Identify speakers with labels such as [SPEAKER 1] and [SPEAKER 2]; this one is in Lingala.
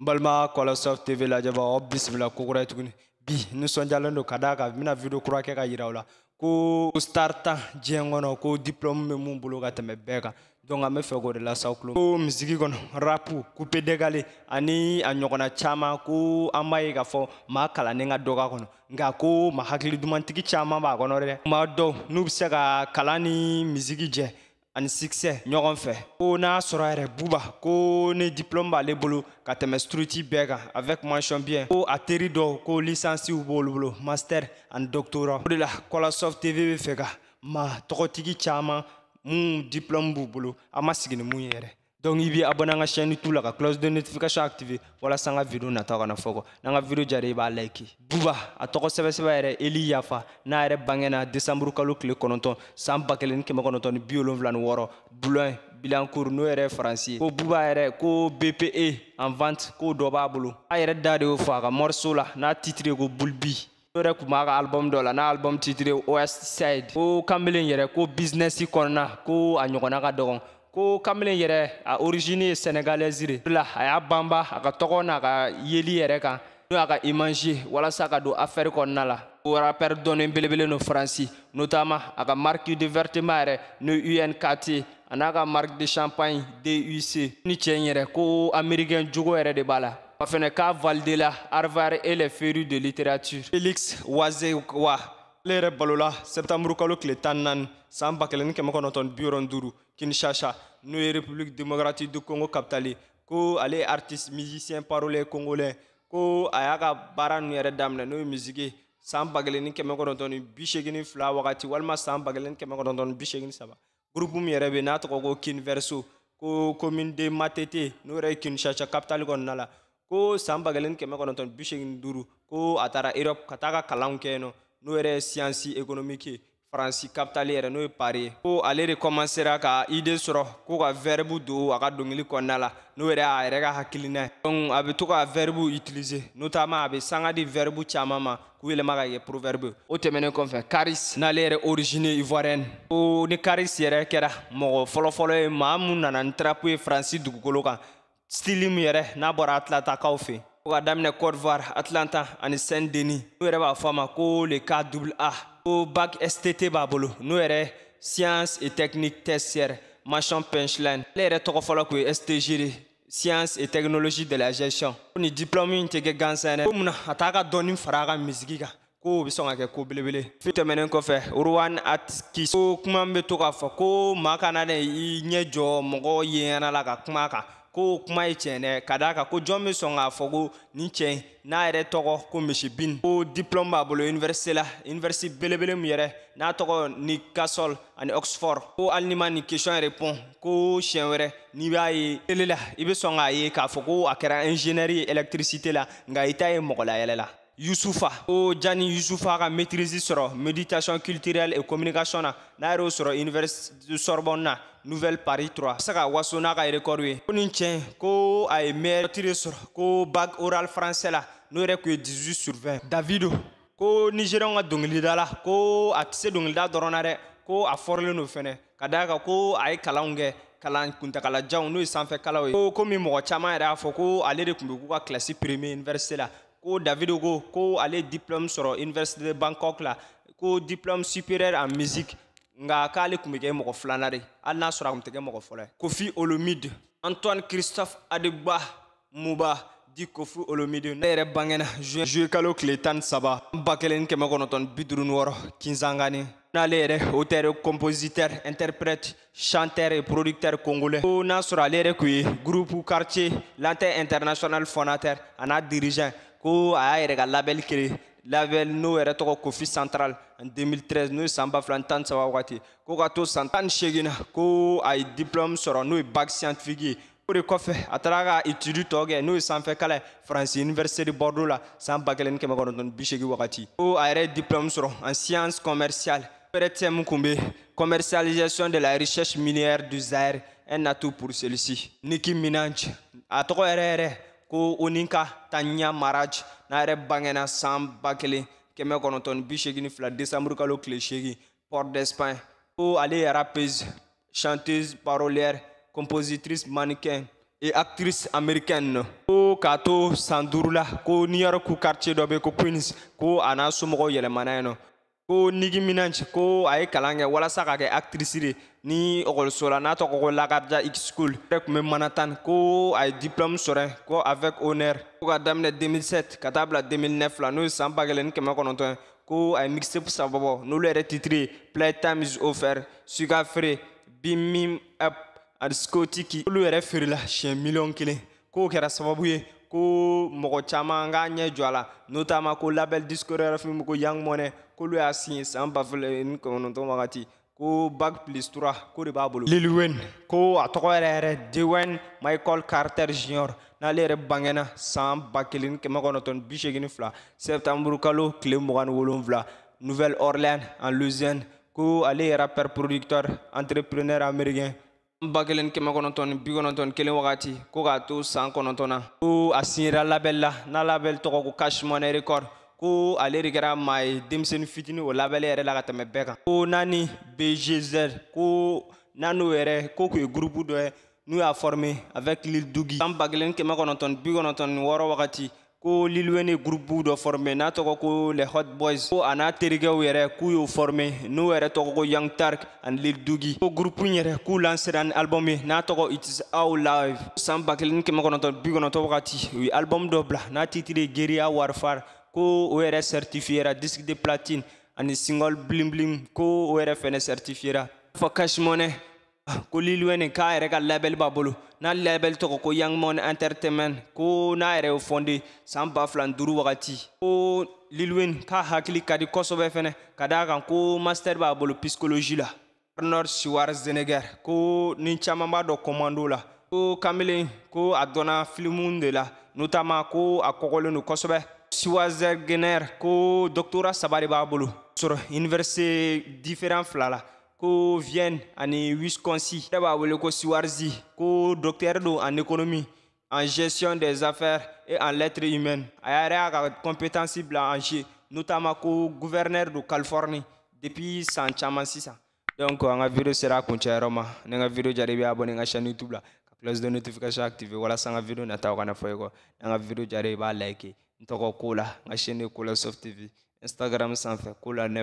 [SPEAKER 1] n balima kɔlɔsɔf tv lajɛba aw oh, bisimila kokura ye tuguni bi nisɔndiyalen don ka d'a kan mina video kura kɛ ka yira la ko star tan diɲɛ kɔnɔ ko diplɔmu bɛ mun bolo ka tɛmɛ bɛɛ kan donc an bɛ fɛ k'o de lasaw tulo ko miziki kɔnɔ rapu coupe dégale ani a ɲɔgɔnna caman ko an b'a ye k'a fɔ maa kalannen ka dɔgɔ a kɔnɔ nka ko ma hakili dumantigi caman b'a kɔnɔ dɛ ma dɔw n'u bɛ se ka kalan ni misigi jɛ ani succès ɲɔgɔn fɛ ko n'a sɔrɔ yɛrɛ buba ko ni diplôme b'ale bolo ka tɛmɛ struti bɛɛ kan avec mention bien ko a teri dɔw ko lisansiw b'olu bolo master ani doctorat o de la kɔlasoft tv bɛ fɛ ka ma tɔgɔtigi caman mun diplôme b'u bolo a ma sigi ni mun ye yɛrɛ donc ibi bi abonné an ka chaîne youtube la cloche de notification activer walasa an ka video na kana na kɔ n'an ka video b'a like buba atoko tɔgɔ sɛbɛsɛbɛ yɛrɛ eli yafa n'a yɛrɛ bangɛna desanburu kalo tile kɔnɔntɔn san ba kelen ni kɛmɛ kɔnɔntɔn ni bi wolonfila ni wɔɔrɔ n'o yɛrɛ ye ko buba ere ko bpe en vente k'o dɔ b'a bolo a yɛrɛ da de y'o fɔ la n'a titre ko bulbi yɛrɛ kun album dɔ la n'a album titre oest side ko kanbelen yere ko business icona, ko a ka dɔgɔn ko kamalen yɛrɛ a origine ye sénégalaises de la a y'a banba a ka tɔgɔ n'a ka yeli yɛrɛ kan n'o y'a ka image ye walasa ka don affaire kɔnɔna la o rappeur dɔnnen belebele no faransi notamment a ka marque de vertement yɛrɛ no unkt a n'a ka marque de champagne duc ni cɛ in yɛrɛ ko américain jogo yɛrɛ de b'a la a fɛnɛ k'a valide la harvard et les férus de littérature félix wazewa ne yɛrɛ balola sɛptanburu kalo tile tan naani san ba kelen ni kɛmɛ kɔnɔntɔn bi wɔrɔn duuru kinshasa n'o ye république démocratique du congo capitale ko ale ye artiste musicien parolin congolais ko a y'a ka baara nu yɛrɛ daminɛ n'o ye musique ye san ba kelen ni kɛmɛ kɔnɔntɔn ni bi seegin ni fila wagati walima san ba kelen ni kɛmɛ kɔnɔntɔn ni bi saba groupe min yɛrɛ bɛ n'a tɔgɔ ko kinverso ko commune de matete n'o yɛrɛ ye kinshasa capitale kɔnɔna la ko san ba kelen ni kɛmɛ kɔnɔntɔn ni bi seegin ko a taara erɔpu ka taa ka kalanw kɛ yen nɔ n'o yɛrɛ ye siyansi ekonomiki ye faransi kapitali yɛrɛ n'o ye pari ye ko ale de kɔmansera ka ide sɔrɔ ko ka vɛribu don a ka dongili kɔnɔna la n'o yɛrɛ y'a yɛrɛ ka hakilina ye donc a bɛ to ka vɛribu utilize notamment a bɛ sanga di vɛribu caman ma k'u yɛlɛma ka kɛ proverbe o tɛmɛnen kɔfɛ karis n'ale yɛrɛ origine ivoirienne ko ni karis yɛrɛ kɛra mɔgɔ fɔlɔfɔlɔ ye maa mun nana ni trapu ye faransi dugukolo kan stili min yɛrɛ n'a bɔra atilantakaw fɛ fo ka daminɛ cote d'ivoire atlanta ani saint denis n'u yɛrɛ b'a fɔ a ma ko le ka double a ko bac stt b'a bolo n'o yɛrɛ science et technique tertiaire machan punchline ale yɛrɛ tɔgɔ fɔlɔ kun ye stg de science et technologie de la gestion ko nin diplɔmu in tɛ kɛ gansan dɛ ko mun na a t'a ka dɔɔni fara a ka misigi kan ko o be sɔn ka kɛ ko belebele fi tɛmɛnen kɔfɛ ruwan atkis ko kuma min be to k'a fɔ ko ma kana dɛ i ɲɛ jɔ mɔgɔ yeɲana la ka kuma kan ko kuma ye tiɲɛ dɛ ka d'a kan ko jɔn bɛ sɔn k'a fɔ ko nin cɛ in n'a yɛrɛ tɔgɔ ko misi bin ko diplɔmu b'a bolo université la université belebele min yɛrɛ n'a tɔgɔ ni kasol ani oxford ko hali ni ma nin question répond ko siɲɛ wɛrɛ n'i b'a ye tele la i bɛ sɔn k'a ye k'a fɔ ko a kɛra ingénieur ye électricité la nka i ta ye mɔgɔlayɛlɛ la yusufa o jani yusufa ka maîtrise sɔrɔ méditation culturelle et communication na n'a yɛrɛ sɔrɔ université sorbonne na nouvelle paris 3 se ka waso n'a ka record ye ko nin cɛ ko a ye meilleur tire sɔrɔ ko bac oral français la n'o yɛrɛ kun ye 18 sur 20 davido ko nigériɛnw ka dɔngilidala ko a tɛ se dɔngilida dɔrɔn na dɛ ko a fɔrilen do fɛnɛ ka daa kan ko a ye kalanw kɛ kalan kuntagalajanw n'o ye sanfɛkalaw ye ko komi mɔgɔ caaman yɛrɛ y'a fɔ ko ale de kun be k'u ka kilasi premier université la ko david ko ko ale diplôme sɔrɔ université de bangkok là ko diplôme supérieur en musique nga k'ale tun bɛ flanare ala de n'a kofi olomide antoine christophe Adeba muba di kofi olomide ne yɛrɛ bangena juye kalo tan saba ba Kemakon, ni kɛmɛ kɔnɔntɔn kinzangani na lere auteur compositeur interprète chanteur et producteur congolais ko n'a sura lere yɛrɛ groupe quartier lantɛ international fondateur ana dirigeant ko a y'a yɛrɛ ka labɛli kere labɛli n'o yɛrɛ tɔgɔ kofi central 2013 n'o ye san fila tan ni saba wagati ko ka to san tan ni ko a ye diplɔme sɔrɔ n'o ye bac scientifique ye o de kɔfɛ a taara ka étude tɔ kɛ n'o ye ye faransi université de bordeaux la san ba kelen ni kɛmɛ kɔnɔntɔn ni bi seegin wagati ko a yɛrɛ ye diplɔme sɔrɔ en science commerciale pere thème kun bɛ commercialisation de la recherche minière du Zaire un atout pour celui-ci Niki Minaj a tɔgɔ yɛrɛ yɛrɛ ko o nin ka tanya maraj n'a yɛrɛ bangɛna san ba kelen kɛmɛ kɔnɔntɔni bi seegin ni fila desanburu kalo tile seegin port d'espagne ko ale ye rappeuse chanteuse parolière compositrice mannequin et actrice américaine ko k'a to san duuru la ko new york quartier dɔ be ko queens ko a n'a somɔgɔw yɛlɛmana yɛ nɔ ko nigi minanci ko a ye kalan kɛ walasa ka kɛ actrisi de ni ɔkɔliso la n'a tɔgɔ ko lakarija x school yɛrɛ tun bɛ manatan ko a ye diplɔme sɔrɔ ko avec honneur ko ka daminɛ 2007 ka taa bila 2009 la n'o ye san ba kelen ni kɛmɛ kɔnɔntɔn ye ko a ye mixtape saba bɔ n'olu yɛrɛ titiri ye play time is offer suga feere bimim up ani skotiki olu yɛrɛ feerela siɲɛ miliyɔn kelen k'o kɛra sababu ye ko mɔgɔ caman k'a ɲɛ jɔ a la notama ko labɛl discour yɛrɛ fɛn ko yang mɔnɛ k'olu y'a signé san ba fila ni kɔnɔntɔn wagati ko bac plus trois ko de b'a bolo lilwen ko a tɔgɔ yɛrɛ yɛrɛ dewen michael carter junior n'ale yɛrɛ bangɛna san ba kelen ni kɛmɛ kɔnɔntɔn bi seegin ni fila septanburu kalo tile mugan ni wolonfila nouvelle orléans en louisiane ko ale yɛrɛ père producteur entrepreneur américain ba kelen kɛmɛ kɔnɔntɔn ni bi kɔnɔntɔn kelen wagati ko k'a to san kɔnɔntɔn na ko a siɲɛra labɛli la n'a labɛli tɔgɔ ko cashmoney record ko ale de kɛra maa ye denmisɛnnin fitini o labɛli yɛrɛ la ka tɛmɛ bɛɛ kan ko naani bgz ko n'a n'o yɛrɛ ko kun ye gurupu dɔ ye n'u y'a fɔrime avec lil dugi san ba kelen kɛmɛ kɔnɔntɔn bi kɔnɔntɔn ni wɔɔrɔ wagati ko Lil Wayne do dɔ formé n'a tɔgɔ ko les Hot Boys ko a n'a terikɛw yɛrɛ k'u y'o formé n'o yɛrɛ to ko Young Turk and Lil Dugi ko groupe in yɛrɛ k'u lancera ni album me n'a tɔgɔ It Is How to san 1990 to u ye album dobla. bila n'a titre Guerilla Warfare ko o yɛrɛ certifiera disque de platine ani single bling bling ko o yɛrɛ certifiera for Cash Money ko Lil Wayne k'a yɛrɛ ka label b'a bolo n'a label tɔgɔ ko Young Money Entertainment ko n'a yɛrɛ y'o fondé san ba fila ni duuru wagati ko Lil Wayne k'a hakili ka di kosɛbɛ fɛnɛ ka d'a kan ko master b'a bolo psychologie la Arnold Schwarzenegger ko ni caman b'a dɔn commando la ko kamelen ko a dɔnna filimu de la notamment ko a kɔgɔlen don kosɛbɛ Schwarzenegger ko doctorat saba de b'a bolo sɔrɔ université différent fila la ko vienne ani wisconsin ne b'a wele ko siwarzi ko docteur do en économie en gestion des affaires et en lettres humaines a yɛrɛ y'a la compétence bila en jeu notamment ko gouverneur don californie depuis san donc an ka video sera ko chairoma. ma ni video jara i abonné nga chaîne youtube la ka cloche de notification activé walasa sang ka video nataw kana fɔ nga kɔ video jara b'a like Ntoko kula nga chaîne ko soft tv instagram sans ko la ne